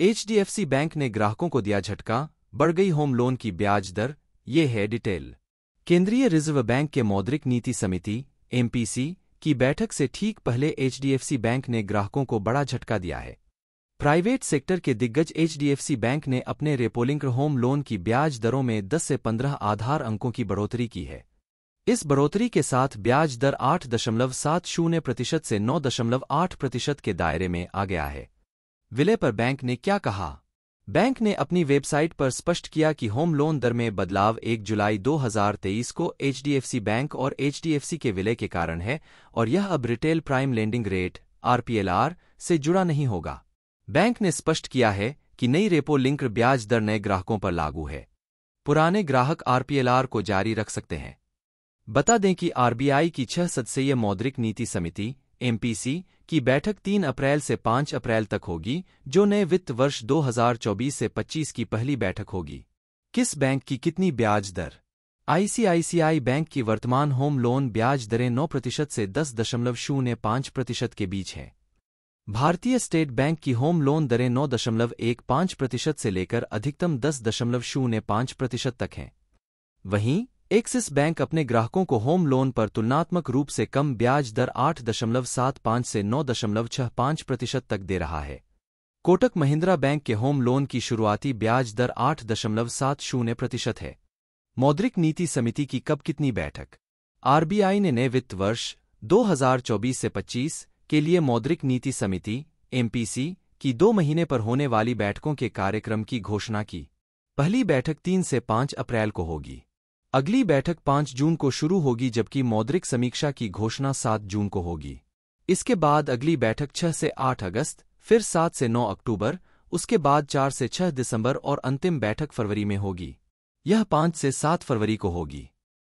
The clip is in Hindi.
एचडीएफसी बैंक ने ग्राहकों को दिया झटका बढ़ गई होम लोन की ब्याज दर ये है डिटेल केंद्रीय रिजर्व बैंक के मौद्रिक नीति समिति एमपीसी की बैठक से ठीक पहले एचडीएफसी बैंक ने ग्राहकों को बड़ा झटका दिया है प्राइवेट सेक्टर के दिग्गज एचडीएफसी बैंक ने अपने रेपोलिंक होम लोन की ब्याज दरों में 10 से 15 आधार अंकों की बढ़ोतरी की है इस बढ़ोतरी के साथ ब्याज दर आठ दशमलव सात शून्य प्रतिशत से नौ दशमलव आठ प्रतिशत के दायरे में आ गया है विलय पर बैंक ने क्या कहा बैंक ने अपनी वेबसाइट पर स्पष्ट किया कि होम लोन दर में बदलाव 1 जुलाई 2023 को एचडीएफसी बैंक और एचडीएफसी के विलय के कारण है और यह अब retail prime lending rate RPLR से जुड़ा नहीं होगा बैंक ने स्पष्ट किया है कि नई रेपो लिंक ब्याज दर नए ग्राहकों पर लागू है पुराने ग्राहक आरपीएलआर को जारी रख सकते हैं बता दें कि आरबीआई की छह सदस्यीय मौद्रिक नीति समिति एमपीसी की बैठक 3 अप्रैल से 5 अप्रैल तक होगी जो नए वित्त वर्ष 2024 से 25 की पहली बैठक होगी किस बैंक की कितनी ब्याज दर आईसीआईसीआई बैंक की वर्तमान होम लोन ब्याज दरें नौ प्रतिशत से दस दशमलव शून्य पांच प्रतिशत के बीच है भारतीय स्टेट बैंक की होम लोन दरें नौ दशमलव एक पांच प्रतिशत से लेकर अधिकतम दस दशमलव शून्य पांच प्रतिशत तक हैं वहीं एक्सिस बैंक अपने ग्राहकों को होम लोन पर तुलनात्मक रूप से कम ब्याज दर आठ दशमलव सात पाँच से नौ दशमलव छह प्रतिशत तक दे रहा है कोटक महिंद्रा बैंक के होम लोन की शुरुआती ब्याज दर आठ दशमलव सात शून्य प्रतिशत है मौद्रिक नीति समिति की कब कितनी बैठक आरबीआई ने नए वित्त वर्ष 2024 से 25 के लिए मौद्रिक नीति समिति एमपीसी की दो महीने पर होने वाली बैठकों के कार्यक्रम की घोषणा की पहली बैठक तीन से पांच अप्रैल को होगी अगली बैठक 5 जून को शुरू होगी जबकि मौद्रिक समीक्षा की घोषणा सात जून को होगी इसके बाद अगली बैठक छह से आठ अगस्त फिर सात से नौ अक्टूबर उसके बाद चार से छह दिसंबर और अंतिम बैठक फरवरी में होगी यह पाँच से सात फरवरी को होगी